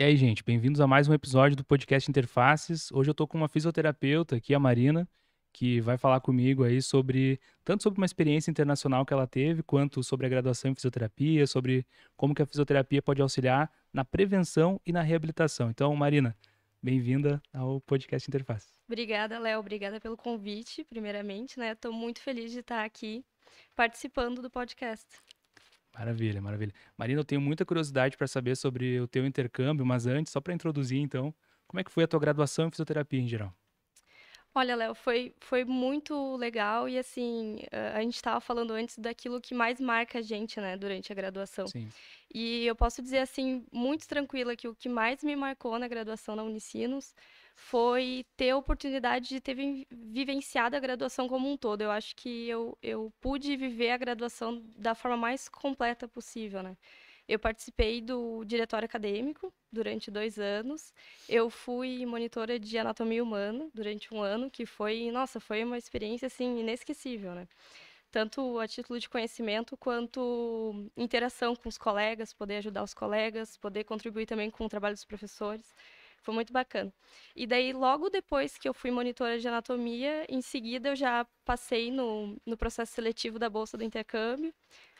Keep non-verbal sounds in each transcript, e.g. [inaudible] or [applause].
E aí, gente, bem-vindos a mais um episódio do podcast Interfaces. Hoje eu estou com uma fisioterapeuta aqui, a Marina, que vai falar comigo aí sobre tanto sobre uma experiência internacional que ela teve, quanto sobre a graduação em fisioterapia, sobre como que a fisioterapia pode auxiliar na prevenção e na reabilitação. Então, Marina, bem-vinda ao podcast Interfaces. Obrigada, Léo. Obrigada pelo convite, primeiramente, né? Estou muito feliz de estar aqui participando do podcast. Maravilha, maravilha. Marina, eu tenho muita curiosidade para saber sobre o teu intercâmbio, mas antes, só para introduzir então, como é que foi a tua graduação em fisioterapia em geral? Olha, Léo, foi, foi muito legal e assim, a gente estava falando antes daquilo que mais marca a gente, né, durante a graduação. Sim. E eu posso dizer assim, muito tranquila que o que mais me marcou na graduação na Unicinos foi ter a oportunidade de ter vivenciado a graduação como um todo. Eu acho que eu, eu pude viver a graduação da forma mais completa possível, né? Eu participei do diretório acadêmico durante dois anos. Eu fui monitora de anatomia humana durante um ano, que foi, nossa, foi uma experiência assim inesquecível, né? Tanto a título de conhecimento quanto interação com os colegas, poder ajudar os colegas, poder contribuir também com o trabalho dos professores. Foi muito bacana. E daí, logo depois que eu fui monitora de anatomia, em seguida eu já passei no, no processo seletivo da Bolsa do Intercâmbio.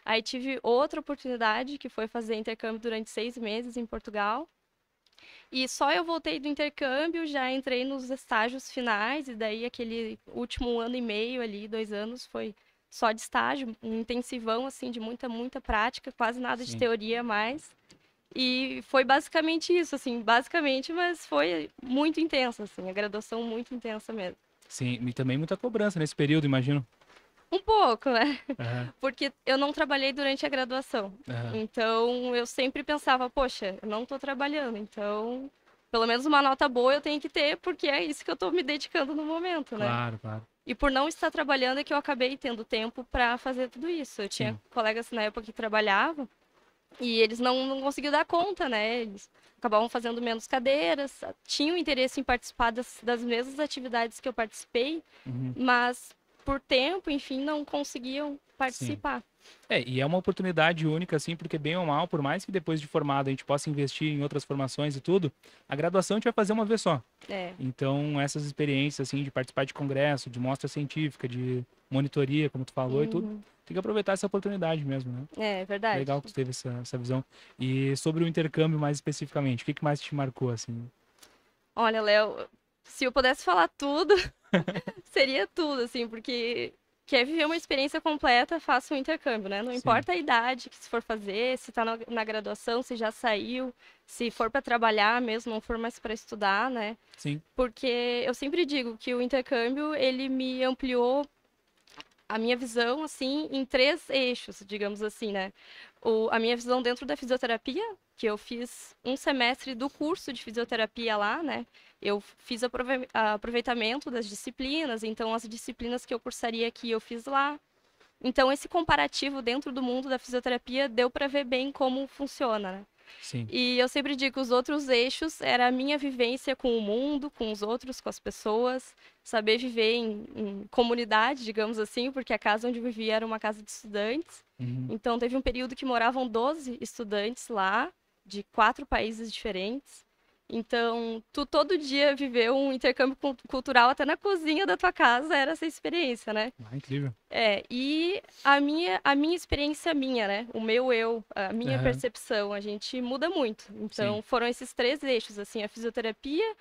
Aí tive outra oportunidade, que foi fazer intercâmbio durante seis meses em Portugal. E só eu voltei do intercâmbio, já entrei nos estágios finais, e daí aquele último ano e meio ali, dois anos, foi só de estágio, um intensivão, assim, de muita, muita prática, quase nada Sim. de teoria mais. E foi basicamente isso, assim, basicamente, mas foi muito intensa, assim, a graduação muito intensa mesmo. Sim, e também muita cobrança nesse período, imagino. Um pouco, né? Uhum. Porque eu não trabalhei durante a graduação. Uhum. Então, eu sempre pensava, poxa, eu não estou trabalhando, então, pelo menos uma nota boa eu tenho que ter, porque é isso que eu estou me dedicando no momento, né? Claro, claro. E por não estar trabalhando é que eu acabei tendo tempo para fazer tudo isso. Eu tinha Sim. colegas na época que trabalhavam, e eles não, não conseguiram dar conta, né? Eles acabavam fazendo menos cadeiras, tinham interesse em participar das, das mesmas atividades que eu participei, uhum. mas por tempo, enfim, não conseguiam participar. Sim. É, e é uma oportunidade única, assim, porque bem ou mal, por mais que depois de formado a gente possa investir em outras formações e tudo, a graduação a gente vai fazer uma vez só. É. Então, essas experiências, assim, de participar de congresso, de mostra científica, de monitoria, como tu falou uhum. e tudo, uhum. tem que aproveitar essa oportunidade mesmo, né? É, é, verdade. Legal que tu teve essa, essa visão. E sobre o intercâmbio mais especificamente, o que, que mais te marcou, assim? Olha, Léo, se eu pudesse falar tudo, [laughs] [laughs] seria tudo, assim, porque quer viver uma experiência completa, faça um intercâmbio, né? Não Sim. importa a idade que se for fazer, se está na, graduação, se já saiu, se for para trabalhar mesmo, não for mais para estudar, né? Sim. Porque eu sempre digo que o intercâmbio, ele me ampliou a minha visão, assim, em três eixos, digamos assim, né? O, a minha visão dentro da fisioterapia, que eu fiz um semestre do curso de fisioterapia lá, né? eu fiz aproveitamento das disciplinas, então as disciplinas que eu cursaria aqui eu fiz lá. Então esse comparativo dentro do mundo da fisioterapia deu para ver bem como funciona, né? Sim. E eu sempre digo que os outros eixos era a minha vivência com o mundo, com os outros, com as pessoas, saber viver em, em comunidade, digamos assim, porque a casa onde eu vivia era uma casa de estudantes. Uhum. Então teve um período que moravam 12 estudantes lá, de quatro países diferentes. Então, tu todo dia viveu um intercâmbio cultural até na cozinha da tua casa, era essa experiência, né? Ah, incrível. É, e a minha, a minha experiência minha, né? O meu eu, a minha uhum. percepção, a gente muda muito. Então, Sim. foram esses três eixos, assim, a fisioterapia,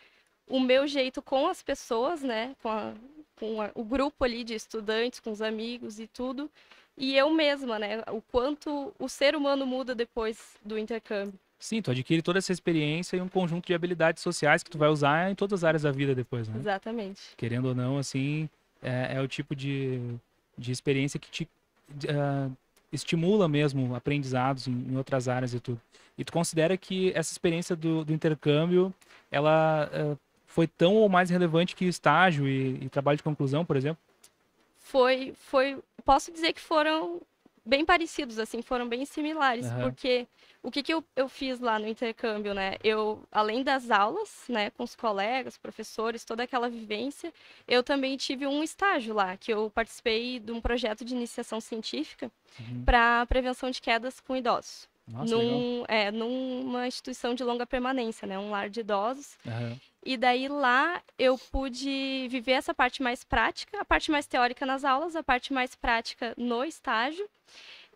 o meu jeito com as pessoas, né? Com, a, com a, o grupo ali de estudantes, com os amigos e tudo. E eu mesma, né? O quanto o ser humano muda depois do intercâmbio. Sim, tu adquire toda essa experiência e um conjunto de habilidades sociais que tu vai usar em todas as áreas da vida depois, né? Exatamente. Querendo ou não, assim, é, é o tipo de, de experiência que te uh, estimula mesmo aprendizados em, em, outras áreas e tudo. E tu considera que essa experiência do, do intercâmbio, ela uh, foi tão ou mais relevante que estágio e, e trabalho de conclusão, por exemplo? Foi, foi, posso dizer que foram bem parecidos, assim, foram bem similares, uhum. porque o que, que eu, eu fiz lá no intercâmbio, né? Eu, além das aulas, né, com os colegas, professores, toda aquela vivência, eu também tive um estágio lá, que eu participei de um projeto de iniciação científica uhum. para prevenção de quedas com idosos. Nossa, num, é, numa instituição de longa permanência, né? Um lar de idosos. Uhum. E daí lá eu pude viver essa parte mais prática, a parte mais teórica nas aulas, a parte mais prática no estágio.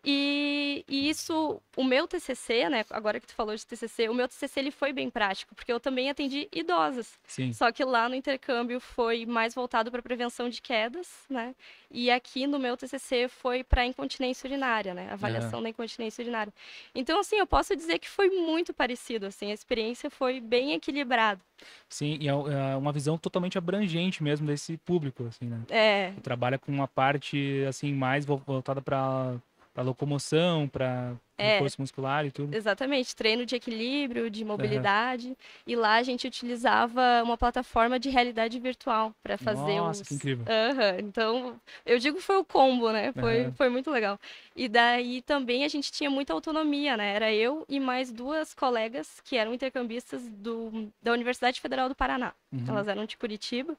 E, e, isso, o meu TCC, né? Agora que tu falou de TCC, o meu TCC ele foi bem prático, porque eu também atendi idosas. Sim. Só que lá no intercâmbio foi mais voltado para prevenção de quedas, né? E aqui no meu TCC foi para incontinência urinária, né? Avaliação é. da incontinência urinária. Então, assim, eu posso dizer que foi muito parecido, assim, a experiência foi bem equilibrada. Sim, e é, é uma visão totalmente abrangente mesmo desse público, assim, né? É. Trabalha com uma parte, assim, mais voltada para para locomoção, para é, força muscular e tudo. Exatamente, treino de equilíbrio, de mobilidade. Uhum. E lá a gente utilizava uma plataforma de realidade virtual para fazer Nossa, que incrível. Uhum. Então, eu digo foi o combo, né? Foi, uhum. foi muito legal. E daí também a gente tinha muita autonomia, né? Era eu e mais duas colegas que eram intercambistas do, da Universidade Federal do Paraná. Uhum. Elas eram de Curitiba.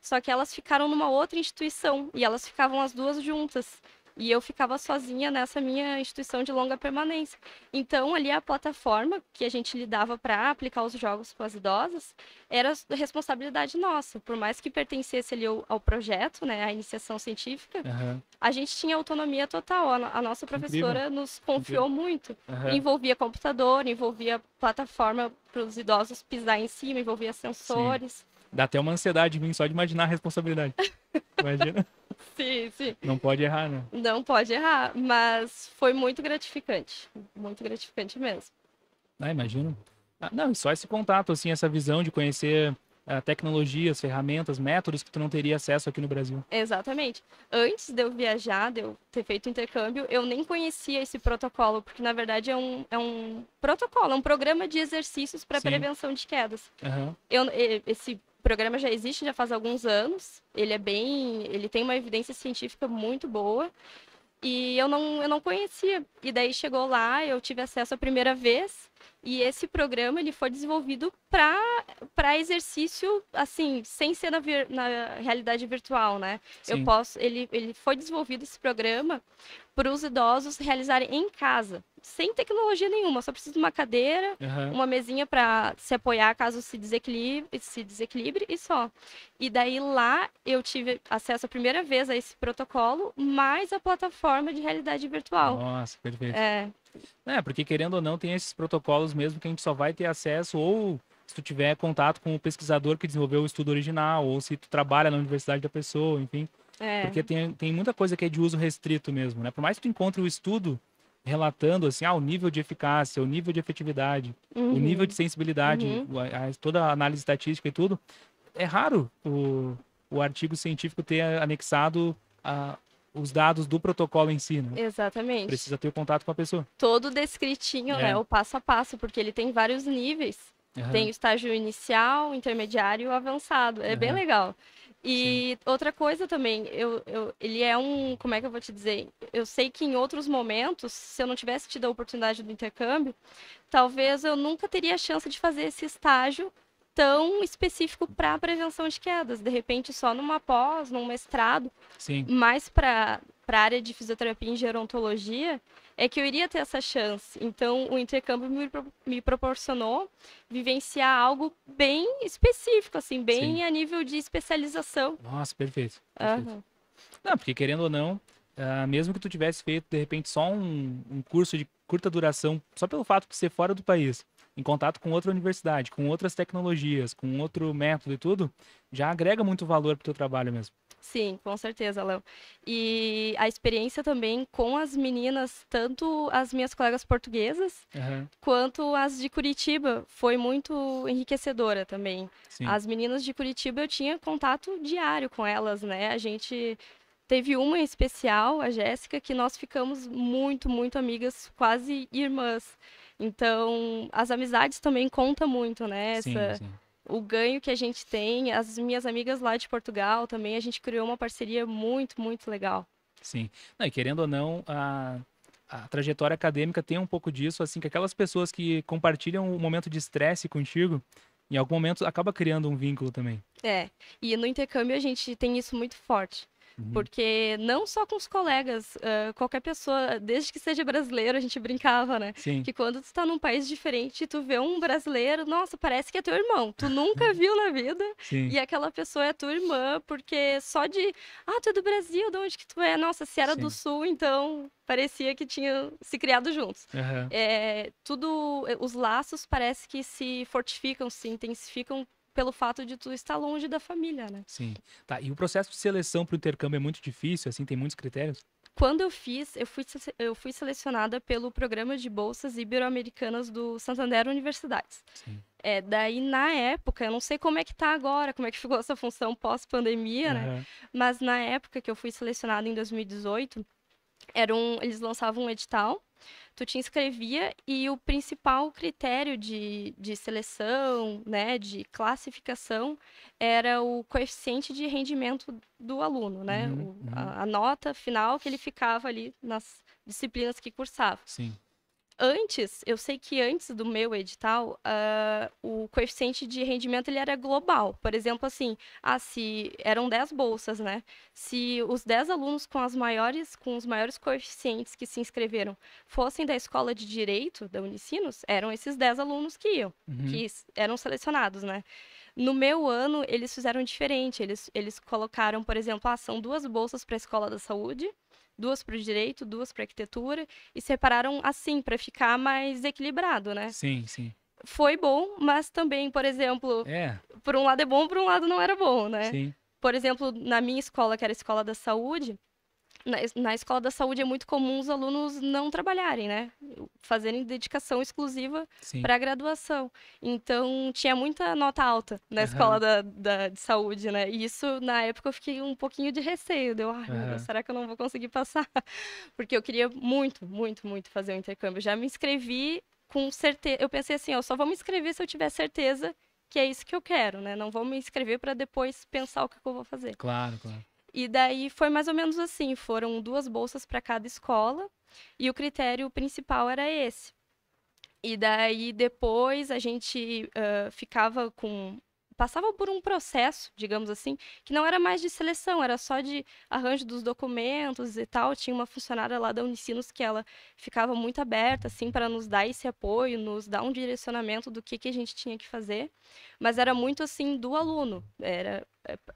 Só que elas ficaram numa outra instituição e elas ficavam as duas juntas. E eu ficava sozinha nessa minha instituição de longa permanência. Então, ali a plataforma que a gente lidava para aplicar os jogos com as idosas era responsabilidade nossa. Por mais que pertencesse ali ao, ao projeto, né, à iniciação científica, uhum. a gente tinha autonomia total. A, a nossa professora Incrível. nos confiou Incrível. muito. Uhum. Envolvia computador, envolvia plataforma para os idosos pisar em cima, envolvia sensores. Sim. Dá até uma ansiedade em mim só de imaginar a responsabilidade. [laughs] Imagina. [laughs] Sim, sim. Não pode errar, né? Não pode errar, mas foi muito gratificante. Muito gratificante mesmo. Ah, imagino. Ah, não, só esse contato, assim, essa visão de conhecer ah, tecnologias, ferramentas, métodos que tu não teria acesso aqui no Brasil. Exatamente. Antes de eu viajar, de eu ter feito intercâmbio, eu nem conhecia esse protocolo, porque na verdade é um, é um protocolo, é um programa de exercícios para prevenção de quedas. Uhum. Eu, esse programa já existe já faz alguns anos. Ele é bem, ele tem uma evidência científica muito boa. E eu não, eu não conhecia. E daí chegou lá, eu tive acesso a primeira vez. E esse programa ele foi desenvolvido para exercício, assim, sem ser na, vir, na realidade virtual, né? Sim. Eu posso, ele, ele foi desenvolvido esse programa para os idosos realizarem em casa sem tecnologia nenhuma, só preciso de uma cadeira, uhum. uma mesinha para se apoiar caso se desequilibre, se desequilibre e só. E daí lá eu tive acesso a primeira vez a esse protocolo, mais a plataforma de realidade virtual. Nossa, perfeito. É. é, porque querendo ou não, tem esses protocolos mesmo que a gente só vai ter acesso ou se tu tiver contato com o pesquisador que desenvolveu o estudo original, ou se tu trabalha na universidade da pessoa, enfim. É. Porque tem, tem muita coisa que é de uso restrito mesmo, né? Por mais que tu encontre o estudo, relatando assim, ah, o nível de eficácia, o nível de efetividade, uhum. o nível de sensibilidade, uhum. a, a, toda a análise estatística e tudo, é raro o, o artigo científico ter anexado a, os dados do protocolo em si, né? Exatamente. Precisa ter o contato com a pessoa. Todo descritinho, é. né? O passo a passo, porque ele tem vários níveis. Uhum. Tem o estágio inicial, intermediário e avançado. É bem legal. E Sim. outra coisa também, eu, eu, ele é um, como é que eu vou te dizer? Eu sei que em outros momentos, se eu não tivesse tido a oportunidade do intercâmbio, talvez eu nunca teria a chance de fazer esse estágio tão específico para prevenção de quedas. De repente, só numa pós, num mestrado, Sim. mais para a área de fisioterapia e gerontologia, é que eu iria ter essa chance. Então, o intercâmbio me, me proporcionou vivenciar algo bem específico, assim, bem Sim. a nível de especialização. Nossa, perfeito. perfeito. Uhum. Não, porque querendo ou não, uh, mesmo que tu tivesse feito, de repente, só um, um curso de curta duração, só pelo fato de ser fora do país, em contato com outra universidade, com outras tecnologias, com outro método e tudo, já agrega muito valor para o teu trabalho mesmo. Sim, com certeza, Léo. E a experiência também com as meninas, tanto as minhas colegas portuguesas, uhum. quanto as de Curitiba, foi muito enriquecedora também. Sim. As meninas de Curitiba eu tinha contato diário com elas, né? A gente teve uma em especial, a Jéssica, que nós ficamos muito, muito amigas, quase irmãs. Então, as amizades também contam muito, né? Essa... Sim, sim o ganho que a gente tem, as minhas amigas lá de Portugal também, a gente criou uma parceria muito, muito legal. Sim. Não, e querendo ou não, a, a trajetória acadêmica tem um pouco disso, assim, que aquelas pessoas que compartilham o momento de estresse contigo, em algum momento acaba criando um vínculo também. É, e no intercâmbio a gente tem isso muito forte. Uhum. Porque não só com os colegas, uh, qualquer pessoa, desde que seja brasileiro, a gente brincava, né? Sim. Que quando tu tá num país diferente, tu vê um brasileiro, nossa, parece que é teu irmão. Tu nunca [laughs] viu na vida. Sim. E aquela pessoa é tua irmã, porque só de, ah, tu é do Brasil, de onde que tu é? Nossa, se era Sim. do Sul, então parecia que tinham se criado juntos. Uhum. É, tudo, os laços parece que se fortificam, se intensificam pelo fato de tu estar longe da família, né? Sim. Tá, e o processo de seleção para o intercâmbio é muito difícil, assim, tem muitos critérios? Quando eu fiz, eu fui, eu fui selecionada pelo programa de bolsas ibero-americanas do Santander Universidades. Sim. É, daí, na época, eu não sei como é que está agora, como é que ficou [laughs] essa função pós-pandemia, uhum. né? Mas na época que eu fui selecionada em 2018, era um, eles lançavam um edital tu te inscrevia e o principal critério de, de seleção, né, de classificação, era o coeficiente de rendimento do aluno, né? Uhum, o, uhum. A, a, nota final que ele ficava ali nas disciplinas que cursava. Sim antes, eu sei que antes do meu edital, uh, o coeficiente de rendimento ele era global. Por exemplo, assim, ah, se eram 10 bolsas, né? Se os 10 alunos com as maiores, com os maiores coeficientes que se inscreveram fossem da escola de direito da Unicinos, eram esses 10 alunos que iam, uhum. que eram selecionados, né? No meu ano, eles fizeram diferente. Eles, eles colocaram, por exemplo, ah, são duas bolsas para a escola da saúde duas para o direito, duas para arquitetura, e separaram assim, para ficar mais equilibrado, né? Sim, sim. Foi bom, mas também, por exemplo, é. por um lado é bom, por um lado não era bom, né? Sim. Por exemplo, na minha escola, que era a escola da saúde, na, na escola da saúde é muito comum os alunos não trabalharem, né? Fazerem dedicação exclusiva para a graduação. Então, tinha muita nota alta na uhum. escola da, da, de saúde, né? E isso, na época, eu fiquei um pouquinho de receio. Deu, ai, uhum. Deus, será que eu não vou conseguir passar? [laughs] Porque eu queria muito, muito, muito fazer o um intercâmbio. já me inscrevi com certeza. Eu pensei assim, eu só vou me inscrever se eu tiver certeza que é isso que eu quero, né? Não vou me inscrever para depois pensar o que, eu vou fazer. Claro, claro. E daí foi mais ou menos assim: foram duas bolsas para cada escola, e o critério principal era esse. E daí depois a gente uh, ficava com passava por um processo, digamos assim, que não era mais de seleção, era só de arranjo dos documentos e tal. Tinha uma funcionária lá da Unicinos que ela ficava muito aberta, assim, para nos dar esse apoio, nos dar um direcionamento do que, que a gente tinha que fazer. Mas era muito, assim, do aluno. Era,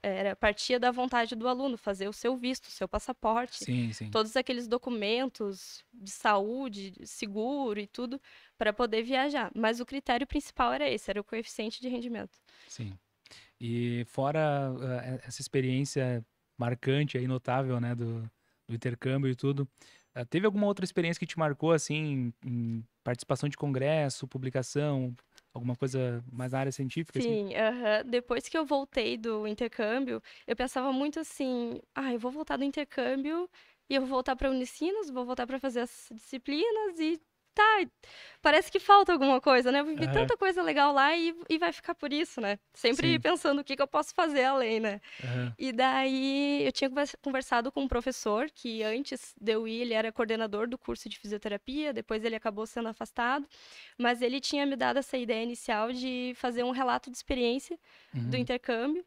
era partia da vontade do aluno fazer o seu visto, o seu passaporte, sim, sim. todos aqueles documentos de saúde, seguro e tudo, para poder viajar. Mas o critério principal era esse, era o coeficiente de rendimento. Sim. E fora uh, essa experiência marcante aí, notável, né, do, do intercâmbio e tudo, uh, teve alguma outra experiência que te marcou, assim, em participação de congresso, publicação, alguma coisa mais na área científica? Assim? Sim, assim? uh -huh. depois que eu voltei do intercâmbio, eu pensava muito assim, ah, eu vou voltar do intercâmbio e eu vou voltar para Unicinos, vou voltar para fazer as disciplinas e tá, parece que falta alguma coisa, né? Eu vivi tanta coisa legal lá e, e vai ficar por isso, né? Sempre Sim. pensando o que, que eu posso fazer além, né? Uhum. E daí eu tinha conversado com um professor que antes de eu ir, ele era coordenador do curso de fisioterapia, depois ele acabou sendo afastado, mas ele tinha me dado essa ideia inicial de fazer um relato de experiência uhum. do intercâmbio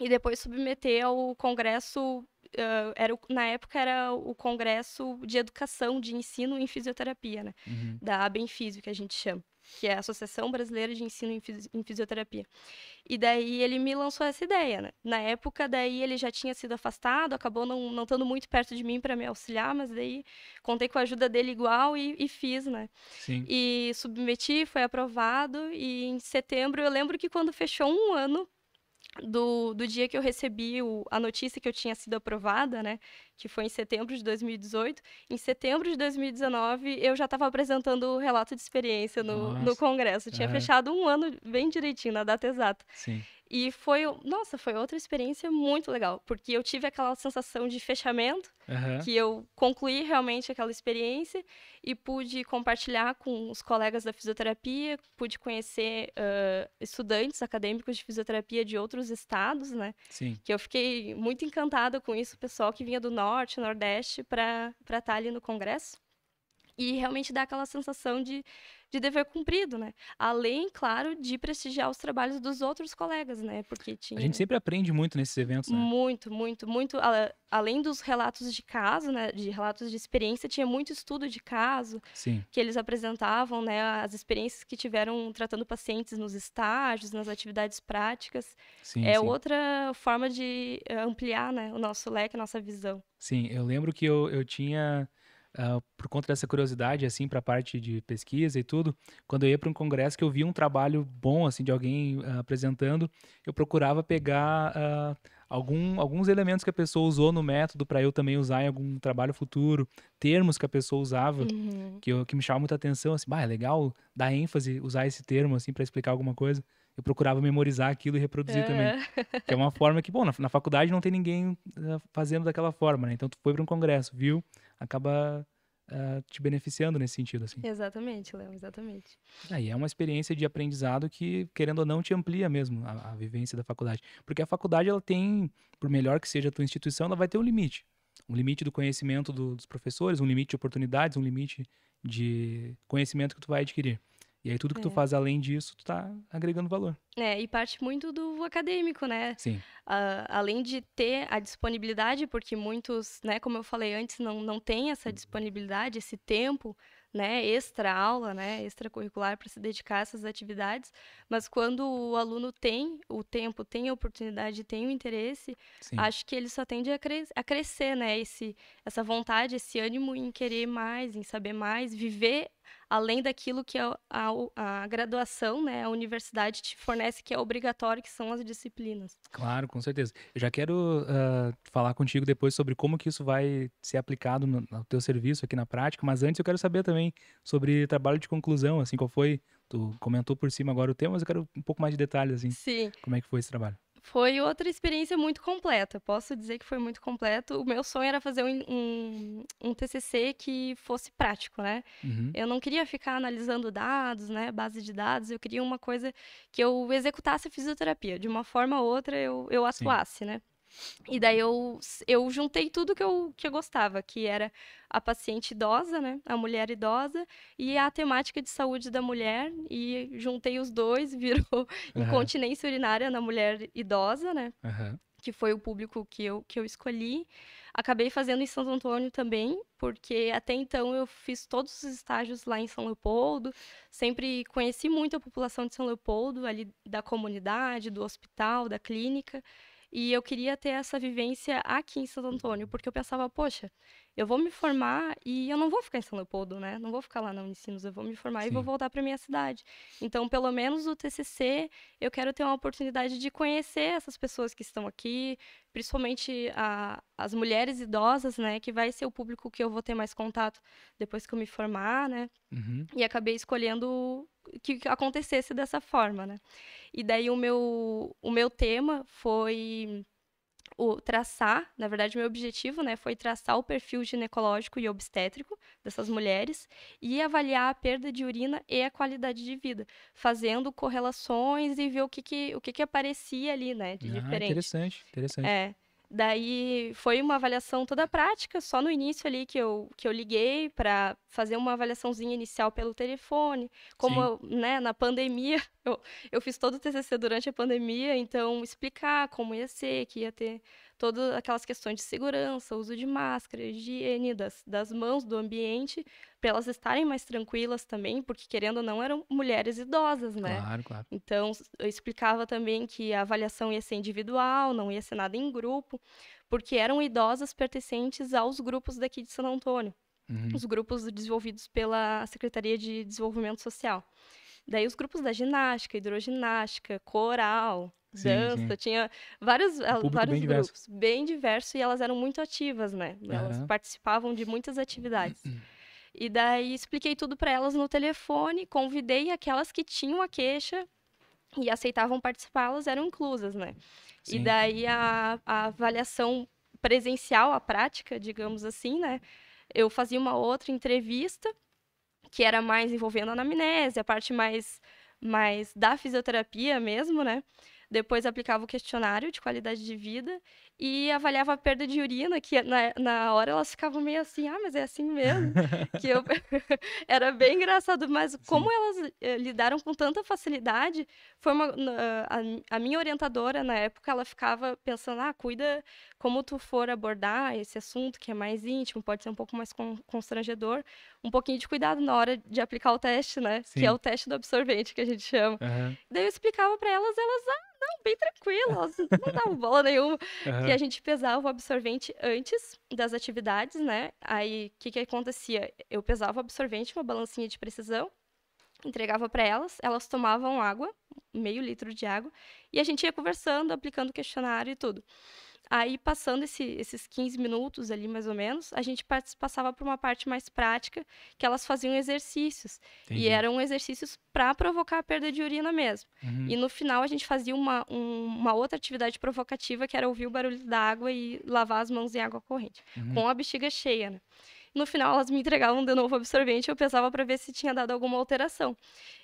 e depois submeter ao congresso uh, era o, na época era o congresso de educação de ensino em fisioterapia, né? Uhum. Da Abenfísio, que a gente chama, que é a Associação Brasileira de Ensino em, em Fisioterapia. E daí ele me lançou essa ideia, né? Na época daí ele já tinha sido afastado, acabou não, não estando muito perto de mim para me auxiliar, mas daí contei com a ajuda dele igual e, e fiz, né? Sim. E submeti, foi aprovado e em setembro eu lembro que quando fechou um ano do, do dia que eu recebi o, a notícia que eu tinha sido aprovada, né? que foi em setembro de 2018. Em setembro de 2019, eu já estava apresentando o relato de experiência no, no Congresso. Tinha uhum. fechado um ano bem direitinho, na data exata. Sim. E foi, nossa, foi outra experiência muito legal, porque eu tive aquela sensação de fechamento, uhum. que eu concluí realmente aquela experiência e pude compartilhar com os colegas da fisioterapia, pude conhecer uh, estudantes acadêmicos de fisioterapia de outros estados, né? Sim. Que eu fiquei muito encantada com isso, o pessoal que vinha do norte norte, nordeste, para estar tá ali no Congresso? e realmente dá aquela sensação de, de dever cumprido, né? Além, claro, de prestigiar os trabalhos dos outros colegas, né? Porque tinha... A gente sempre aprende muito nesses eventos, né? Muito, muito, muito. Além dos relatos de caso, né? De relatos de experiência, tinha muito estudo de caso Sim. que eles apresentavam, né? As experiências que tiveram tratando pacientes nos estágios, nas atividades práticas. Sim, é sim. outra forma de eh, ampliar né, o nosso leque, a nossa visão. Sim, eu lembro que eu, eu tinha Uh, por conta dessa curiosidade, assim, para a parte de pesquisa e tudo, quando eu ia para um congresso que eu via um trabalho bom, assim, de alguém uh, apresentando, eu procurava pegar uh, algum, alguns elementos que a pessoa usou no método para eu também usar em algum trabalho futuro, termos que a pessoa usava, uhum. que, eu, que me chamava muita atenção, assim, bah, é legal dar ênfase, usar esse termo, assim, para explicar alguma coisa eu procurava memorizar aquilo e reproduzir é. também. Que é uma forma que, bom, na, na faculdade não tem ninguém uh, fazendo daquela forma, né? Então tu foi para um congresso, viu? acaba uh, te beneficiando nesse sentido, assim. Exatamente, Léo, exatamente. Aí ah, é uma experiência de aprendizado que, querendo ou não, te amplia mesmo a, a vivência da faculdade. Porque a faculdade, ela tem, por melhor que seja a tua instituição, ela vai ter um limite. Um limite do conhecimento do, dos professores, um limite de oportunidades, um limite de conhecimento que tu vai adquirir. E aí tudo que é. tu faz além disso, tu tá agregando valor. É, e parte muito do acadêmico, né? Sim. Uh, além de ter a disponibilidade, porque muitos, né, como eu falei antes, não, não tem essa uhum. disponibilidade, esse tempo, né, extra aula, né, extracurricular para se dedicar a essas atividades, mas quando o aluno tem o tempo, tem a oportunidade, tem o interesse, Sim. acho que ele só tende a, a crescer, né, esse, essa vontade, esse ânimo em querer mais, em saber mais, viver além daquilo que a, a, a, graduação, né, a universidade te fornece, que é obrigatório, que são as disciplinas. Claro, com certeza. Eu já quero uh, falar contigo depois sobre como que isso vai ser aplicado no, no teu serviço aqui na prática, mas antes eu quero saber também sobre trabalho de conclusão, assim, qual foi, tu comentou por cima agora o tema, mas eu quero um pouco mais de detalhes, assim, Sim. como é que foi esse trabalho foi outra experiência muito completa. Posso dizer que foi muito completo. O meu sonho era fazer um, um, um TCC que fosse prático, né? Uhum. Eu não queria ficar analisando dados, né? Base de dados. Eu queria uma coisa que eu executasse a fisioterapia. De uma forma ou outra, eu, eu atuasse, Sim. né? E daí eu, eu juntei tudo que eu, que eu gostava, que era a paciente idosa, né? A mulher idosa e a temática de saúde da mulher. E juntei os dois, [laughs] virou uhum. incontinência urinária na mulher idosa, né? Uhum. Que foi o público que eu, que eu escolhi. Acabei fazendo em Santo Antônio também, porque até então eu fiz todos os estágios lá em São Leopoldo, sempre conheci muito a população de São Leopoldo, ali da comunidade, do hospital, da clínica. E eu queria ter essa vivência aqui em Santo Antônio, porque eu pensava, poxa, eu vou me formar e eu não vou ficar em São Leopoldo, né? Não vou ficar lá na Unicinos, eu vou me formar Sim. e vou voltar para minha cidade. Então, pelo menos o TCC, eu quero ter uma oportunidade de conhecer essas pessoas que estão aqui, principalmente a, as mulheres idosas, né? Que vai ser o público que eu vou ter mais contato depois que eu me formar, né? Uhum. E acabei escolhendo que acontecesse dessa forma, né? E daí o meu, o meu tema foi o traçar, na verdade, meu objetivo né, foi traçar o perfil ginecológico e obstétrico dessas mulheres e avaliar a perda de urina e a qualidade de vida, fazendo correlações e ver o que, que, o que, que aparecia ali, né? De ah, diferente. Interessante, interessante. É. Daí foi uma avaliação toda prática, só no início ali que eu, que eu liguei para fazer uma avaliaçãozinha inicial pelo telefone. Como eu, né, na pandemia, [laughs] eu, eu fiz todo o TCC durante a pandemia, então explicar como ia ser, que ia ter todas aquelas questões de segurança, uso de máscara, higiene das, das mãos, do ambiente, para elas estarem mais tranquilas também, porque querendo ou não eram mulheres idosas, né? Claro, claro. Então eu explicava também que a avaliação ia ser individual, não ia ser nada em grupo, porque eram idosas pertencentes aos grupos daqui de São Antônio. Uhum. Os grupos desenvolvidos pela Secretaria de Desenvolvimento Social. Daí os grupos da ginástica, hidroginástica, coral, Sim, dança, sim. tinha vários, ah, vários bem grupos, diverso. bem diversos, e elas eram muito ativas, né? Elas uhum. participavam de muitas atividades. [clears throat] E daí expliquei tudo para elas no telefone, convidei aquelas que tinham a queixa e aceitavam participar, elas eram inclusas, né? Sim. E daí a, a avaliação presencial, a prática, digamos assim, né? Eu fazia uma outra entrevista que era mais envolvendo a anamnese, a parte mais, mais da fisioterapia mesmo, né? depois aplicava o questionário de qualidade de vida e avaliava a perda de urina, que na, na hora elas ficavam meio assim, ah, mas é assim mesmo. [laughs] que eu... [laughs] Era bem engraçado, mas como elas eh, lidaram com tanta facilidade, foi uma, a, a, minha orientadora na época, ela ficava pensando, ah, cuida como tu for abordar esse assunto, que é mais íntimo, pode ser um pouco mais con constrangedor, um pouquinho de cuidado na hora de aplicar o teste, né? Sim. Que é o teste do absorvente, que a gente chama. Uhum. Daí eu explicava para elas, elas, ah, não, bem tranquilo, não dava bola nenhuma. Uhum. E a gente pesava o absorvente antes das atividades, né? Aí, o que que acontecia? Eu pesava o absorvente, uma balancinha de precisão, entregava para elas, elas tomavam água, meio litro de água, e a gente ia conversando, aplicando questionário e tudo. Aí, passando esse, esses 15 minutos ali, mais ou menos, a gente passava para uma parte mais prática, que elas faziam exercícios. Entendi. E eram exercícios para provocar a perda de urina mesmo. Uhum. E no final, a gente fazia uma, um, uma outra atividade provocativa, que era ouvir o barulho da água e lavar as mãos em água corrente, uhum. com a bexiga cheia, né? No final, elas me entregavam de novo o absorvente e eu pesava para ver se tinha dado alguma alteração.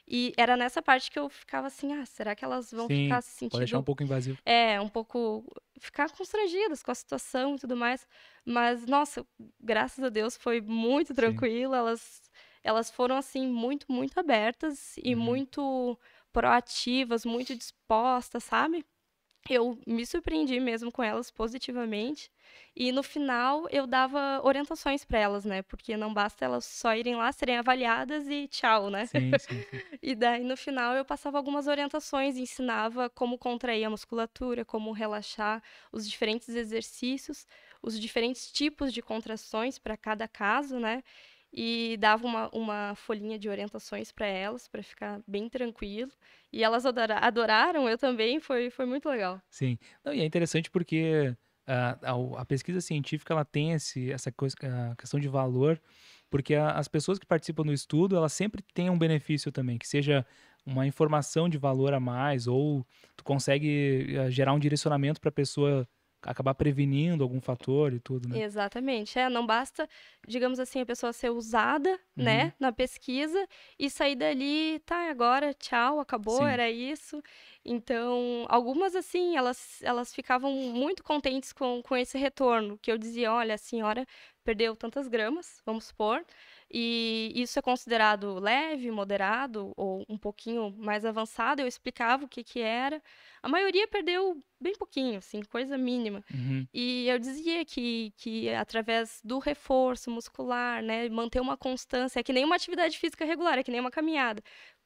E era nessa parte que eu ficava assim, ah, será que elas vão Sim, ficar se sentindo... Pode deixar um pouco invasivo. É, um pouco... Ficar constrangidas com a situação e tudo mais. Mas, nossa, graças a Deus foi muito tranquilo. Elas, elas foram, assim, muito, muito abertas e uhum. muito proativas, muito dispostas, sabe? eu me surpreendi mesmo com elas positivamente. E no final eu dava orientações para elas, né? Porque não basta elas só irem lá, serem avaliadas e tchau, né? Sim, sim, sim. [laughs] e daí no final eu passava algumas orientações, ensinava como contrair a musculatura, como relaxar, os diferentes exercícios, os diferentes tipos de contrações para cada caso, né? e dava uma, uma folhinha de orientações para elas, para ficar bem tranquilo. E elas adora adoraram, eu também, foi, foi muito legal. Sim, Não, e é interessante porque uh, a, a, pesquisa científica ela tem esse, essa coisa, ah, questão de valor, porque a, as pessoas que participam do estudo, elas sempre têm um benefício também, que seja uma informação de valor a mais, ou tu consegue ah, gerar um direcionamento para a pessoa acabar prevenindo algum fator e tudo, né? Exatamente. É, não basta, digamos assim, a pessoa ser usada, uhum. né, na pesquisa e sair dali, tá, agora, tchau, acabou, Sim. era isso. Então, algumas assim, elas elas ficavam muito contentes com com esse retorno, que eu dizia, olha, a senhora perdeu tantas gramas, vamos supor, e isso é considerado leve, moderado ou um pouquinho mais avançado. Eu explicava o que, que era. A maioria perdeu bem pouquinho, assim, coisa mínima. Uhum. E eu dizia que, que através do reforço muscular, né, manter uma constância, é que nem uma atividade física regular, é que nem uma caminhada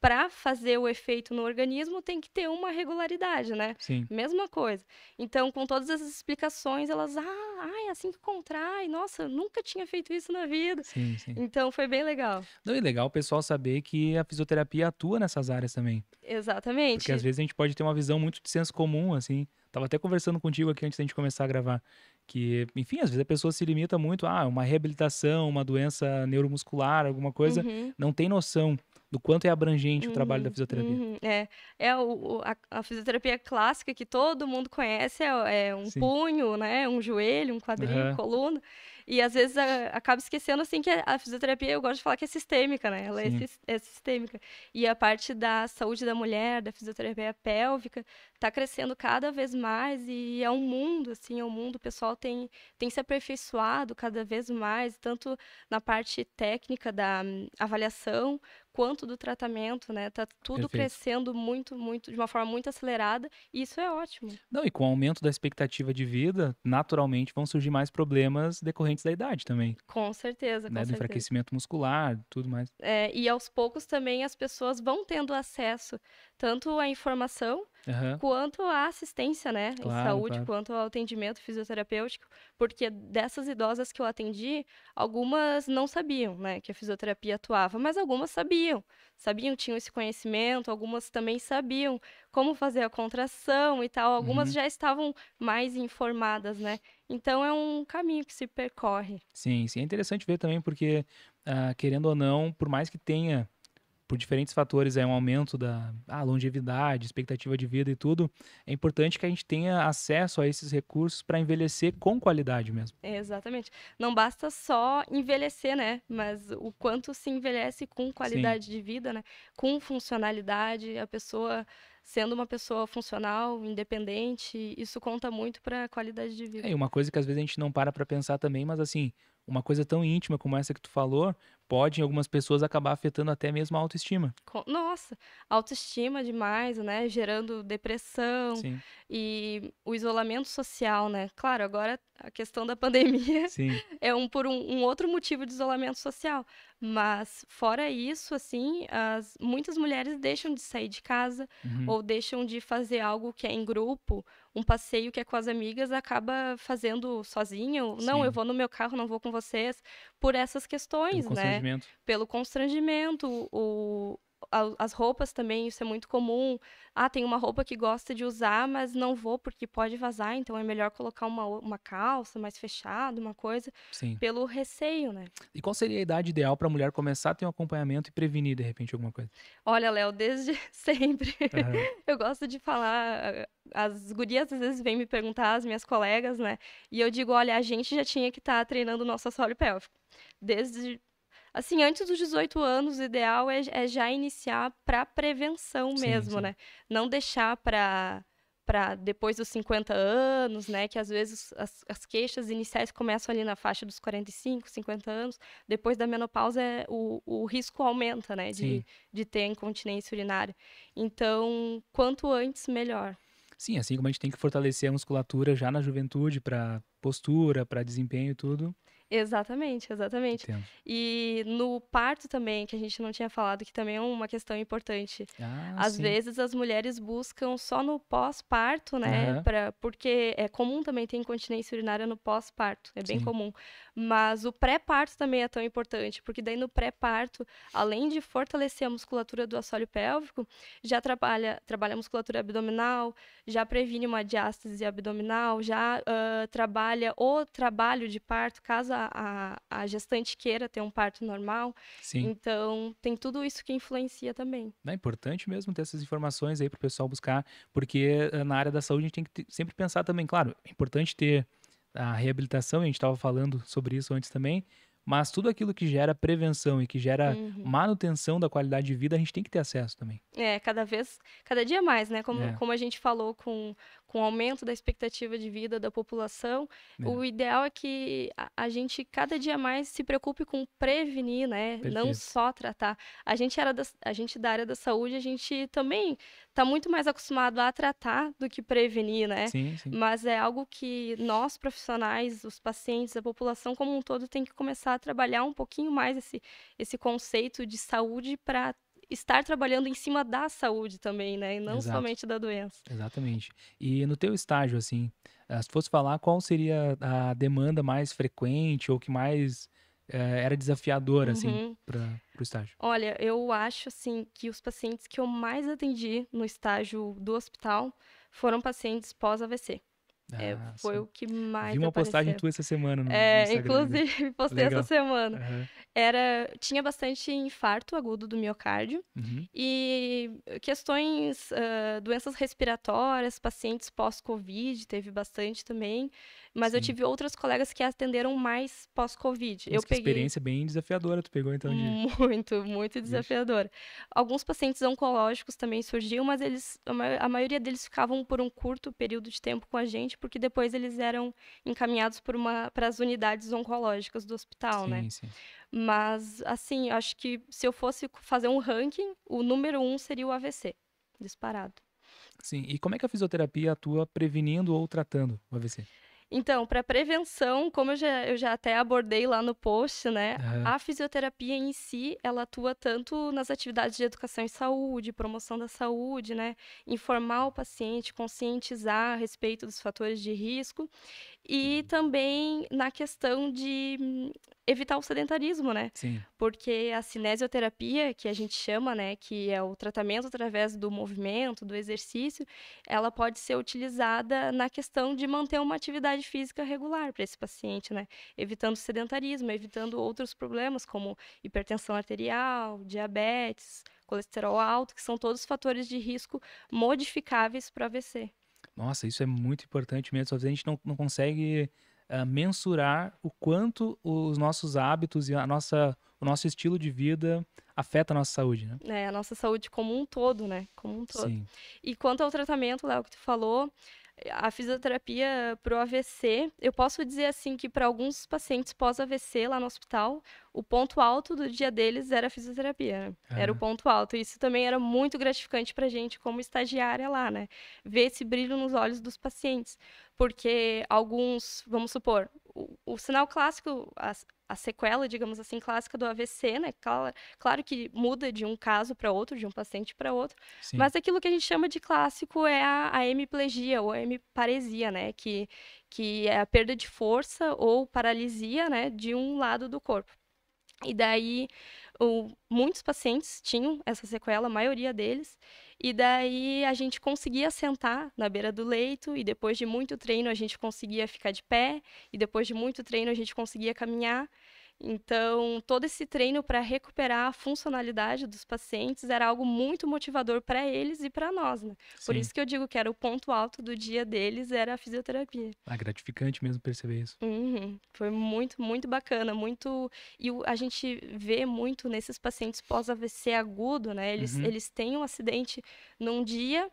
para fazer o efeito no organismo tem que ter uma regularidade, né? Sim. Mesma coisa. Então, com todas essas explicações, elas, ah, ai, é assim que contrai, nossa, nunca tinha feito isso na vida. Sim, sim. Então, foi bem legal. Não, e legal o pessoal saber que a fisioterapia atua nessas áreas também. Exatamente. Porque às vezes a gente pode ter uma visão muito de senso comum, assim. Tava até conversando contigo aqui antes da gente começar a gravar que, enfim, às vezes a pessoa se limita muito a ah, uma reabilitação, uma doença neuromuscular, alguma coisa, uhum. não tem noção do quanto é abrangente uhum, o trabalho da uhum, fisioterapia. Uhum, é, é o, a, a, fisioterapia clássica que todo mundo conhece é, é um Sim. punho, né, um joelho, um quadril, uhum. coluna. E às vezes a, ah, acaba esquecendo assim que a fisioterapia, eu gosto de falar que é sistêmica, né? Ela é, é, sistêmica. E a parte da saúde da mulher, da fisioterapia pélvica, está crescendo cada vez mais e é um mundo, assim, é um mundo, o pessoal tem, tem se aperfeiçoado cada vez mais, tanto na parte técnica da hum, avaliação, quanto do tratamento, né? Tá tudo Perfeito. crescendo muito, muito, de uma forma muito acelerada, e isso é ótimo. Não, e com o aumento da expectativa de vida, naturalmente vão surgir mais problemas decorrentes da idade também. Com certeza, né? Do certeza. enfraquecimento muscular, tudo mais. É, e aos poucos também as pessoas vão tendo acesso tanto à informação uhum. quanto à assistência, né? Claro, em saúde, claro. quanto ao atendimento fisioterapêutico, porque dessas idosas que eu atendi, algumas não sabiam, né, que a fisioterapia atuava, mas algumas sabiam. Sabiam, tinham esse conhecimento, algumas também sabiam como fazer a contração e tal, algumas uhum. já estavam mais informadas, né? Então é um caminho que se percorre. Sim, sim. É interessante ver também, porque, ah, querendo ou não, por mais que tenha por diferentes fatores, é um aumento da ah, longevidade, expectativa de vida e tudo, é importante que a gente tenha acesso a esses recursos para envelhecer com qualidade mesmo. É, exatamente. Não basta só envelhecer, né? Mas o quanto se envelhece com qualidade Sim. de vida, né? Com funcionalidade, a pessoa sendo uma pessoa funcional, independente, isso conta muito para a qualidade de vida. É, uma coisa que às vezes a gente não para para pensar também, mas assim, uma coisa tão íntima como essa que tu falou, pode, em algumas pessoas, acabar afetando até mesmo a autoestima. Nossa, autoestima demais, né? Gerando depressão Sim. e o isolamento social, né? Claro, agora a questão da pandemia Sim. [laughs] é um por um, um, outro motivo de isolamento social. Mas fora isso, assim, as, muitas mulheres deixam de sair de casa uhum. ou deixam de fazer algo que é em grupo, um passeio que é com as amigas, acaba fazendo sozinha. não, eu vou no meu carro, não vou com vocês, por essas questões, né? constrangimento. Pelo constrangimento, o, as roupas também, isso é muito comum. Ah, tem uma roupa que gosta de usar, mas não vou porque pode vazar, então é melhor colocar uma, uma calça mais fechada, uma coisa, Sim. pelo receio, né? E qual seria a idade ideal para a mulher começar a ter um acompanhamento e prevenir, de repente, alguma coisa? Olha, Léo, desde [laughs] sempre. Uhum. [laughs] eu gosto de falar. As gurias às vezes vêm me perguntar, as minhas colegas, né? E eu digo: olha, a gente já tinha que estar tá treinando o nosso assoalho pélvico. Desde assim, antes dos 18 anos, o ideal é, é já iniciar para prevenção mesmo, sim. né? Não deixar para para depois dos 50 anos, né, que às vezes as, as, queixas iniciais começam ali na faixa dos 45, 50 anos, depois da menopausa é, o, o risco aumenta, né, de, de ter incontinência urinária. Então, quanto antes, melhor. Sim, assim como a gente tem que fortalecer a musculatura já na juventude para postura, para desempenho e tudo, Exatamente, exatamente. Entendo. E no parto também, que a gente não tinha falado, que também é uma questão importante. Ah, Às sim. vezes as mulheres buscam só no pós-parto, né? Uhum. Pra, porque é comum também ter incontinência urinária no pós-parto, é bem sim. comum. Mas o pré-parto também é tão importante, porque daí no pré-parto, além de fortalecer a musculatura do assoalho pélvico, já trabalha, trabalha a musculatura abdominal, já previne uma diástase abdominal, já uh, trabalha o trabalho de parto, caso a, a, a, gestante queira ter um parto normal. Sim. Então, tem tudo isso que influencia também. É importante mesmo ter essas informações aí para o pessoal buscar, porque eh, na área da saúde a gente tem que ter, sempre pensar também, claro, é importante ter a reabilitação, a gente estava falando sobre isso antes também, mas tudo aquilo que gera prevenção e que gera uhum. manutenção da qualidade de vida, a gente tem que ter acesso também. É, cada vez, cada dia mais, né? Como, é. como a gente falou com, com o aumento da expectativa de vida da população, é. o ideal é que a, gente cada dia mais se preocupe com prevenir, né? Perfeito. Não só tratar. A gente era da, a gente da área da saúde, a gente também está muito mais acostumado a tratar do que prevenir, né? Sim, sim. Mas é algo que nós profissionais, os pacientes, a população como um todo tem que começar a trabalhar um pouquinho mais esse esse conceito de saúde para estar trabalhando em cima da saúde também, né? E não Exato. somente da doença. Exatamente. E no teu estágio, assim, ah, se fosse falar qual seria a demanda mais frequente ou que mais é, era desafiadora, assim, uhum. assim, para o estágio? Olha, eu acho, assim, que os pacientes que eu mais atendi no estágio do hospital foram pacientes pós-AVC. Ah, é, foi o que mais. Vi uma apareceu. postagem tua essa semana no, é, Instagram. Né? Inclusive, [laughs] postei Legal. essa semana. Uhum era tinha bastante infarto agudo do miocárdio uhum. e questões uh, doenças respiratórias pacientes pós-covid teve bastante também mas Sim. eu tive outras colegas que atenderam mais pós-covid eu peguei experiência bem desafiadora tu pegou então de... muito muito desafiadora alguns pacientes oncológicos também surgiam mas eles a maioria deles ficavam por um curto período de tempo com a gente porque depois eles eram encaminhados por uma para as unidades oncológicas do hospital sim, né sim. Mas, assim, acho que se eu fosse fazer um ranking, o número um seria o AVC, disparado. Sim, e como é que a fisioterapia atua prevenindo ou tratando o AVC? Então, para prevenção, como eu já, eu já, até abordei lá no post, né? Uhum. A fisioterapia em si, ela atua tanto nas atividades de educação e saúde, promoção da saúde, né? Informar o paciente, conscientizar a respeito dos fatores de risco e também na questão de hum, evitar o sedentarismo, né? Sim. Porque a cinesioterapia, que a gente chama, né, que é o tratamento através do movimento, do exercício, ela pode ser utilizada na questão de manter uma atividade física regular para esse paciente, né? Evitando sedentarismo, evitando outros problemas como hipertensão arterial, diabetes, colesterol alto, que são todos fatores de risco modificáveis para AVC. Nossa, isso é muito importante mesmo. Às vezes a gente não, não consegue uh, mensurar o quanto os nossos hábitos e a nossa, o nosso estilo de vida afeta a nossa saúde, né? É, a nossa saúde como um todo, né? Como um todo. Sim. E quanto ao tratamento, Léo, que tu falou, a fisioterapia para o AVC, eu posso dizer assim que para alguns pacientes pós-AVC lá no hospital, o ponto alto do dia deles era a fisioterapia. Né? Era o ponto alto. Isso também era muito gratificante para a gente como estagiária lá, né? Ver esse brilho nos olhos dos pacientes. Porque alguns, vamos supor, o, o sinal clássico, a sequela, digamos assim, clássica do AVC, né? Claro, claro que muda de um caso para outro, de um paciente para outro, Sim. mas aquilo que a gente chama de clássico é a, a hemiplegia ou a hemiparesia, né? Que, que é a perda de força ou paralisia, né? De um lado do corpo. E daí, o, muitos pacientes tinham essa sequela, a maioria deles, e daí a gente conseguia sentar na beira do leito, e depois de muito treino a gente conseguia ficar de pé, e depois de muito treino a gente conseguia caminhar, então, todo esse treino para recuperar a funcionalidade dos pacientes era algo muito motivador para eles e para nós, né? Por isso que eu digo que era o ponto alto do dia deles era a fisioterapia. Ah, gratificante mesmo perceber isso. Uhum. Foi muito, muito bacana, muito e a gente vê muito nesses pacientes pós AVC agudo, né? Eles, uhum. eles têm um acidente num dia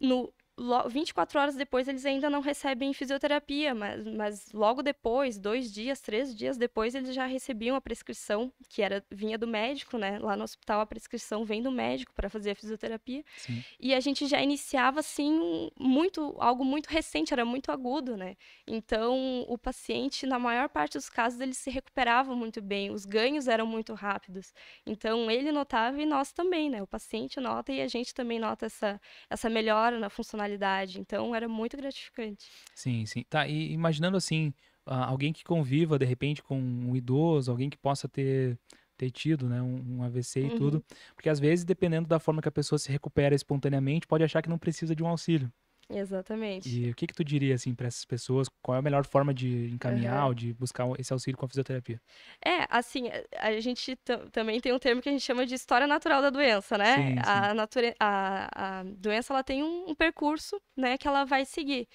no 24 horas depois eles ainda não recebem fisioterapia, mas, mas logo depois, dois dias, três dias depois, eles já recebiam a prescrição, que era vinha do médico, né? Lá no hospital a prescrição vem do médico para fazer a fisioterapia. Sim. E a gente já iniciava, assim, muito, algo muito recente, era muito agudo, né? Então, o paciente, na maior parte dos casos, ele se recuperava muito bem, os ganhos eram muito rápidos. Então, ele notava e nós também, né? O paciente nota e a gente também nota essa, essa melhora na funcionalidade personalidade. Então era muito gratificante. Sim, sim. Tá, e imaginando assim, ah, alguém que conviva de repente com um idoso, alguém que possa ter ter tido, né, um, AVC e uhum. tudo, porque às vezes dependendo da forma que a pessoa se recupera espontaneamente, pode achar que não precisa de um auxílio. Exatamente. E o que que tu diria assim para essas pessoas? Qual é a melhor forma de encaminhar uhum. ou de buscar esse auxílio com a fisioterapia? É, assim, a gente também tem um termo que a gente chama de história natural da doença, né? Sim, sim. A, a, a doença ela tem um, um percurso, né, que ela vai seguir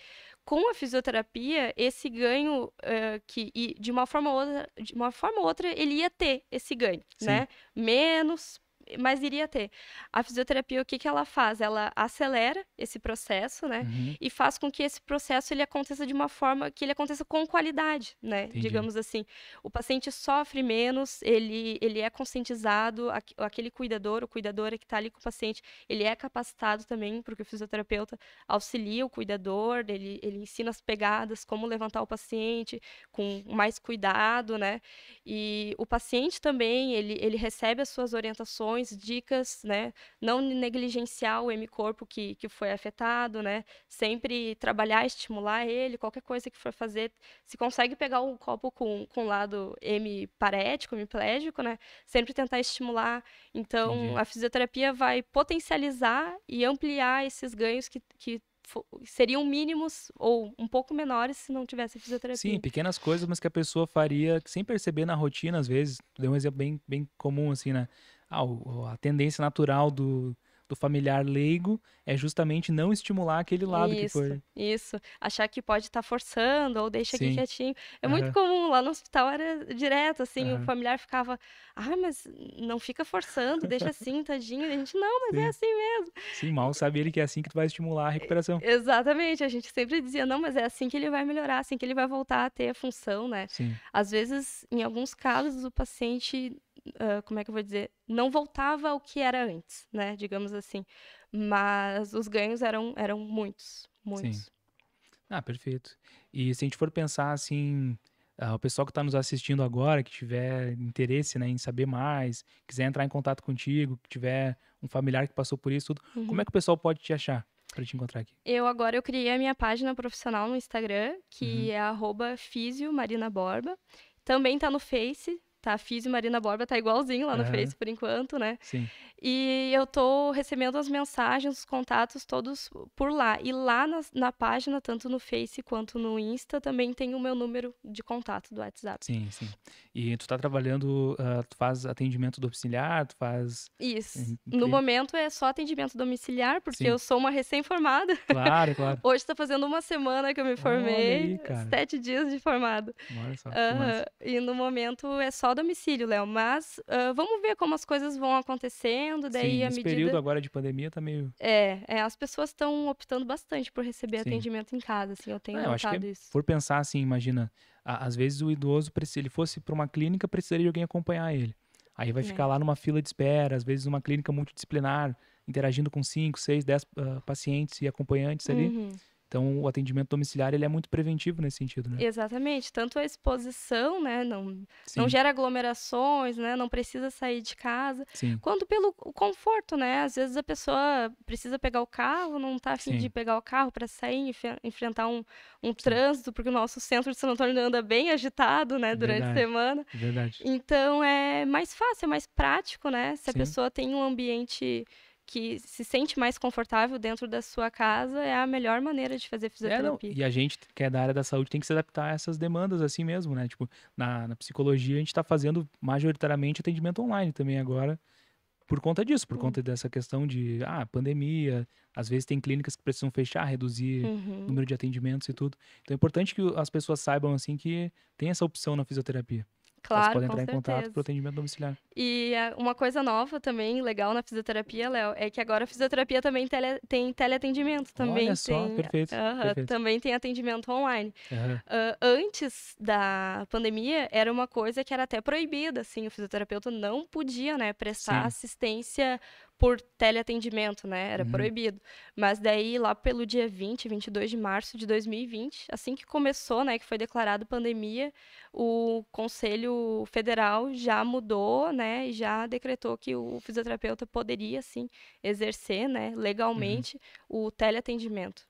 com a fisioterapia, esse ganho uh, que e de uma forma ou outra, de uma forma ou outra, ele ia ter esse ganho, né? Sim. né? Menos, mas iria ter. A fisioterapia, o que, que ela faz? Ela acelera esse processo, né? Uhum. E faz com que esse processo ele aconteça de uma forma que ele aconteça com qualidade, né? Entendi. Digamos assim. O paciente sofre menos, ele, ele é conscientizado, aquele cuidador, o cuidador que está ali com o paciente, ele é capacitado também, porque o fisioterapeuta auxilia o cuidador, ele, ele ensina as pegadas, como levantar o paciente com mais cuidado, né? E o paciente também, ele, ele recebe as suas orientações informações, dicas, né? Não negligenciar o hemicorpo que, que foi afetado, né? Sempre trabalhar, estimular ele, qualquer coisa que for fazer. Se consegue pegar um copo com, com lado hemiparético, hemiplégico, né? Sempre tentar estimular. Então, Entendi. a fisioterapia vai potencializar e ampliar esses ganhos que, que seriam mínimos ou um pouco menores se não tivesse fisioterapia. Sim, pequenas coisas, mas que a pessoa faria sem perceber na rotina, às vezes. Deu um exemplo bem, bem comum, assim, né? a, ah, a tendência natural do, do familiar leigo é justamente não estimular aquele lado isso, que foi. Isso, achar que pode estar tá forçando ou deixa aqui quietinho. É uhum. muito comum, lá no hospital era direto, assim, uhum. o familiar ficava, ah, mas não fica forçando, deixa assim, tadinho. a gente, não, mas é Sim. é assim mesmo. Sim, mal sabe ele que é assim que tu vai estimular a recuperação. Exatamente, a gente sempre dizia, não, mas é assim que ele vai melhorar, assim que ele vai voltar a ter a função, né? Sim. Às vezes, em alguns casos, o paciente Uh, como é que eu vou dizer, não voltava ao que era antes, né, digamos assim. Mas os ganhos eram, eram muitos, muitos. Sim. Ah, perfeito. E se a gente for pensar assim, uh, o pessoal que está nos assistindo agora, que tiver interesse né, em saber mais, quiser entrar em contato contigo, que tiver um familiar que passou por isso, tudo, uhum. como é que o pessoal pode te achar? para te encontrar aqui. Eu agora eu criei a minha página profissional no Instagram, que uhum. é arroba Borba. Também tá no Face, Tá, fiz e Marina Borba tá igualzinho lá no uhum. Face por enquanto, né? Sim. E eu tô recebendo as mensagens, os contatos todos por lá. E lá na, na página, tanto no Face quanto no Insta, também tem o meu número de contato do WhatsApp. Sim, sim. E tu tá trabalhando, uh, tu faz atendimento domiciliar, tu faz. Isso. No momento é só atendimento domiciliar, porque sim. eu sou uma recém-formada. Claro, claro. [laughs] Hoje tá fazendo uma semana que eu me formei. aí, cara. Sete dias de formado. Olha só. Uhum. E no momento é só só domicílio, Léo, mas uh, vamos ver como as coisas vão acontecendo. Daí Sim, a medida... período agora de pandemia tá meio. É, é as pessoas estão optando bastante por receber Sim. atendimento em casa, assim, eu tenho é, notado isso. Por pensar assim, imagina, às vezes o idoso, se ele fosse para uma clínica, precisaria de alguém acompanhar ele. Aí vai é. ficar lá numa fila de espera, às vezes numa clínica multidisciplinar, interagindo com 5, 6, 10 pacientes e acompanhantes ali. Uhum. Então, o atendimento domiciliar ele é muito preventivo nesse sentido, né? Exatamente. Tanto a exposição, né, não, não gera aglomerações, né, não precisa sair de casa, Sim. quanto pelo conforto, né? Às vezes a pessoa precisa pegar o carro, não está afim de pegar o carro para sair, enf enfrentar um, um trânsito, porque o nosso centro de São Antônio anda bem agitado, né, durante Verdade. a semana. Verdade. Então, é mais fácil, é mais prático, né? Se a pessoa tem um ambiente que se sente mais confortável dentro da sua casa é a melhor maneira de fazer é, fisioterapia. É, e a gente que é da área da saúde tem que se adaptar a essas demandas assim mesmo, né? Tipo, na, na psicologia a gente está fazendo majoritariamente atendimento online também agora por conta disso, por uhum. conta dessa questão de ah, pandemia, às vezes tem clínicas que precisam fechar, reduzir uhum. o número de atendimentos e tudo. Então é importante que as pessoas saibam assim que tem essa opção na fisioterapia. Claro, Elas podem entrar em certeza. contato para o atendimento domiciliar. E eh, uma coisa nova também, legal na fisioterapia, Léo, é que agora a fisioterapia também tele, tem teleatendimento. Também Olha só, tem, perfeito, uh, perfeito. Também tem atendimento online. Uh, antes da pandemia, era uma coisa que era até proibida, assim, o fisioterapeuta não podia né, prestar Sim. assistência por teleatendimento, né? Era uhum. proibido. Mas daí, lá pelo dia 20, 22 de março de 2020, assim que começou, né, que foi declarado pandemia, o Conselho Federal já mudou, né, e já decretou que o fisioterapeuta poderia, sim, exercer, né, legalmente uhum. o teleatendimento.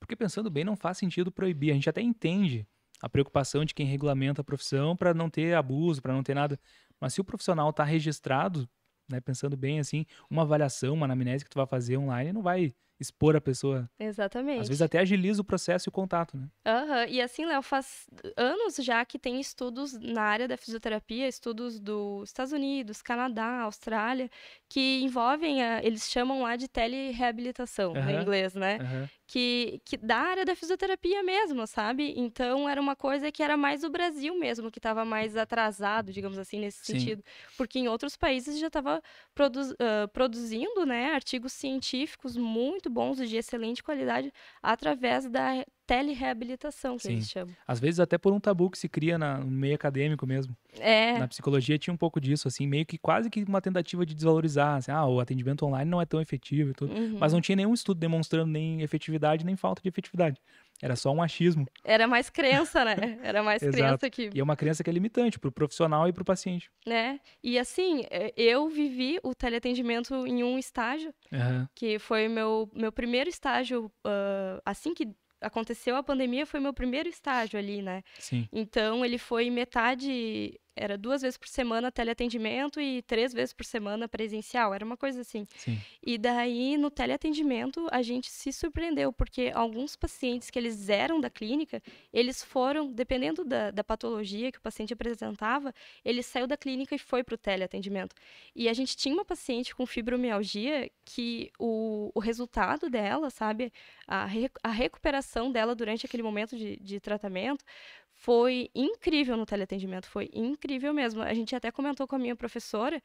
Porque pensando bem, não faz sentido proibir. A gente até entende a preocupação de quem regulamenta a profissão para não ter abuso, para não ter nada. Mas se o profissional está registrado né? Pensando bem assim, uma avaliação, uma anamnese que tu vai fazer online não vai expor a pessoa. Exatamente. Às vezes até agiliza o processo e o contato, né? Aham, uhum. e assim, Léo, faz anos já que tem estudos na área da fisioterapia, estudos dos Estados Unidos, Canadá, Austrália, que envolvem, a, eles chamam lá de telereabilitação, uhum. em inglês, né? Uhum. Que, que da área da fisioterapia mesmo, sabe? Então, era uma coisa que era mais o Brasil mesmo, que estava mais atrasado, digamos assim, nesse Sim. sentido. Porque em outros países já estava produ uh, produzindo, né, artigos científicos muito muito bons e de excelente qualidade através da telereabilitação, que Sim. eles chamam. Às vezes até por um tabu que se cria na, no meio acadêmico mesmo. É. Na psicologia tinha um pouco disso, assim, meio que quase que uma tentativa de desvalorizar, assim, ah, o atendimento online não é tão efetivo e tudo. Uhum. Mas não tinha nenhum estudo demonstrando nem efetividade, nem falta de efetividade. Era só um achismo. Era mais crença, né? Era mais [laughs] crença que. E é uma crença que é limitante para o profissional e para o paciente. Né? E assim, é, eu vivi o teleatendimento em um estágio, uhum. que foi meu, meu primeiro estágio, uh, assim que aconteceu a pandemia, foi meu primeiro estágio ali, né? Sim. Então, ele foi metade era duas vezes por semana teleatendimento e três vezes por semana presencial, era uma coisa assim. Sim. E daí, no teleatendimento, a gente se surpreendeu, porque alguns pacientes que eles eram da clínica, eles foram, dependendo da, da patologia que o paciente apresentava, ele saiu da clínica e foi para o teleatendimento. E a gente tinha uma paciente com fibromialgia que o, o resultado dela, sabe, a, a recuperação dela durante aquele momento de, de tratamento foi incrível no teleatendimento, foi incrível mesmo. A gente até comentou com a minha professora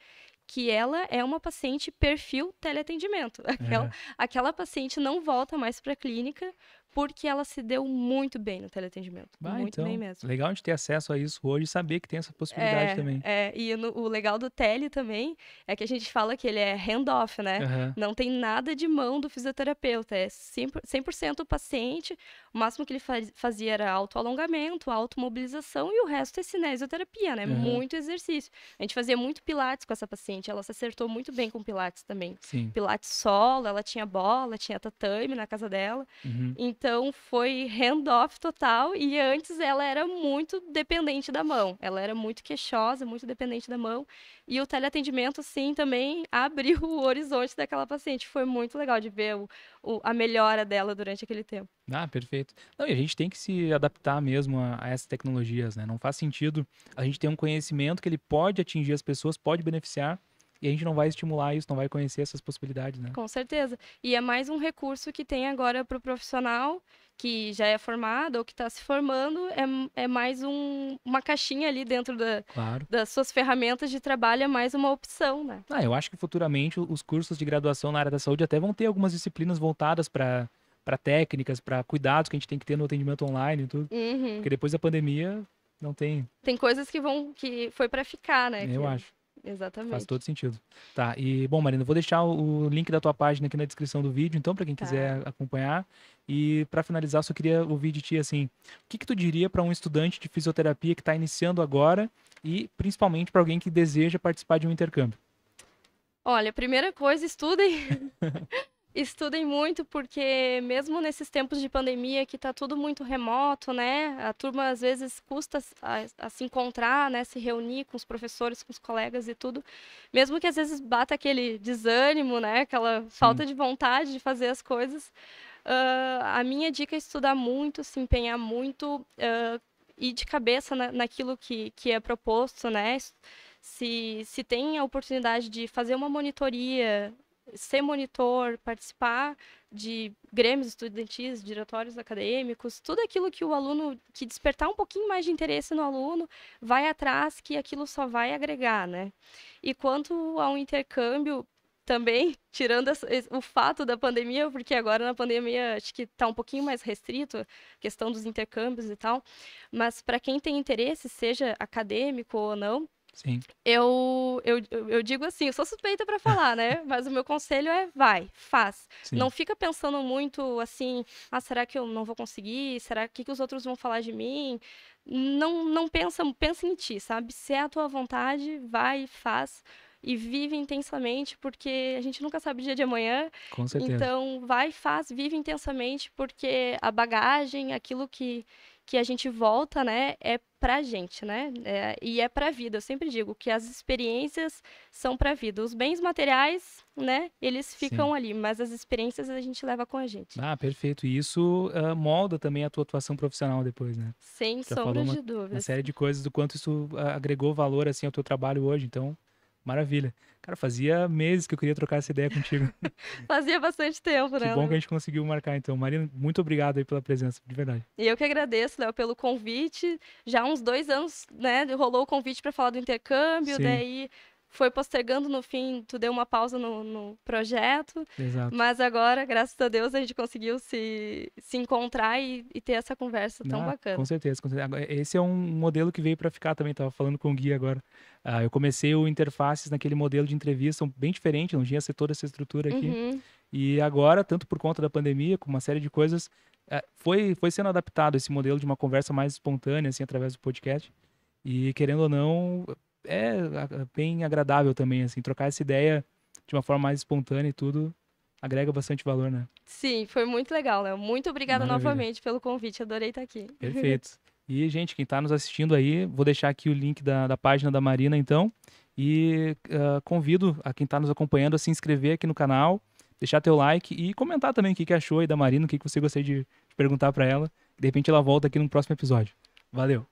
que ela é uma paciente perfil teleatendimento. [laughs] Aquela, é. aquela paciente não volta mais para a clínica porque ela se deu muito bem no teleatendimento. muito então, bem mesmo. Legal a gente ter acesso a isso hoje e saber que tem essa possibilidade é, também. É, e no, o legal do tele também é que a gente fala que ele é handoff, né? Uhum. Não tem nada de mão do fisioterapeuta, é 100%, 100 o paciente. O máximo que ele faz, fazia era autoalongamento, automobilização e o resto é cinesioterapia, né? Uhum. Muito exercício. A gente fazia muito pilates com essa paciente, ela se acertou muito bem com pilates também. Sim. Pilates solo, ela tinha bola, tinha tatame na casa dela. Uhum. Então foi handoff total e antes ela era muito dependente da mão. Ela era muito queixosa, muito dependente da mão. E o teleatendimento, sim, também [laughs] abriu o horizonte daquela paciente. Foi muito legal de ver o, o, a melhora dela durante aquele tempo. Ah, perfeito. Não, e a gente tem que se adaptar mesmo a, a essas tecnologias, né? Não faz sentido a gente ter um conhecimento que ele pode atingir as pessoas, pode beneficiar, e a gente não vai estimular isso, não vai conhecer essas possibilidades, né? Com certeza. E é mais um recurso que tem agora para o profissional que já é formado ou que está se formando, é, é mais um, uma caixinha ali dentro da, claro. das suas ferramentas de trabalho, é mais uma opção, né? Ah, eu acho que futuramente os cursos de graduação na área da saúde até vão ter algumas disciplinas voltadas para para técnicas, para cuidados que a gente tem que ter no atendimento online e tudo. Uhum. Porque depois da pandemia não tem. Tem coisas que vão que foi para ficar, né? Eu que... acho. Exatamente. Faz todo sentido. Tá, e bom, Marina, vou deixar o link da tua página aqui na descrição do vídeo, então, para quem tá. quiser acompanhar. E para finalizar, só queria ouvir de ti assim: o que, que tu diria para um estudante de fisioterapia que está iniciando agora e principalmente para alguém que deseja participar de um intercâmbio? Olha, primeira coisa, estudem. [laughs] Estudem muito, porque mesmo nesses tempos de pandemia que está tudo muito remoto, né? A turma às vezes custa a, a, se encontrar, né? Se reunir com os professores, com os colegas e tudo. Mesmo que às vezes bata aquele desânimo, né? Aquela Sim. falta de vontade de fazer as coisas. Uh, a minha dica é estudar muito, se empenhar muito, uh, ah, ir de cabeça na, naquilo que, que é proposto, né? Se, se tem a oportunidade de fazer uma monitoria ser monitor, participar de grêmios estudantis, diretórios acadêmicos, tudo aquilo que o aluno, que despertar um pouquinho mais de interesse no aluno, vai atrás que aquilo só vai agregar, né? E quanto ao intercâmbio, também, [laughs] tirando o fato da pandemia, porque agora na pandemia acho que está um pouquinho mais restrito a questão dos intercâmbios e tal, mas para quem tem interesse, seja acadêmico ou não, Sim. Eu, eu, eu digo assim, eu sou suspeita para falar, né? [laughs] Mas o meu conselho é vai, faz. Sim. Não fica pensando muito assim, ah, será que eu não vou conseguir? Será que, que os outros vão falar de mim? Não, não pensa, pensa em ti, sabe? Se é a tua vontade, vai, faz e vive intensamente, porque a gente nunca sabe o dia de amanhã. Com certeza. Então, vai, faz, vive intensamente, porque a bagagem, aquilo que, que a gente volta, né, é para a gente, né? É, e é para a vida. Eu sempre digo que as experiências são para a vida. Os bens materiais, né? Eles ficam Sim. ali, mas as experiências a gente leva com a gente. Ah, perfeito. E isso uh, molda também a tua atuação profissional depois, né? Sem Já sombra uma, de dúvida. Uma série de coisas do quanto isso uh, agregou valor assim ao teu trabalho hoje. Então, Maravilha. Cara, fazia meses que eu queria trocar essa ideia contigo. [laughs] fazia bastante tempo, né? Que bom que a gente conseguiu marcar, então. Marina, muito obrigado aí pela presença, de verdade. E eu que agradeço, Léo, pelo convite. Já há uns dois anos, né, rolou o convite para falar do intercâmbio, Sim. daí foi postergando no fim, tu deu uma pausa no, no projeto. Exato. Mas agora, graças a Deus, a gente conseguiu se, se encontrar e, e ter essa conversa tão ah, bacana. Com certeza, com certeza. Esse é um modelo que veio para ficar também, tava falando com o Gui agora. Ah, eu comecei o Interfaces naquele modelo de entrevista bem diferente, não tinha toda essa estrutura aqui. Uhum. E agora, tanto por conta da pandemia, com uma série de coisas, é, foi, foi sendo adaptado esse modelo de uma conversa mais espontânea, assim, através do podcast. E querendo ou não, é bem agradável também, assim, trocar essa ideia de uma forma mais espontânea e tudo agrega bastante valor, né? Sim, foi muito legal, Léo. Muito obrigada novamente pelo convite, adorei estar tá aqui. Perfeito. E, gente, quem está nos assistindo aí, vou deixar aqui o link da, da página da Marina, então. E uh, convido a quem está nos acompanhando a se inscrever aqui no canal, deixar teu like e comentar também o que, que achou aí da Marina, o que, que você gostaria de perguntar para ela. De repente ela volta aqui no próximo episódio. Valeu!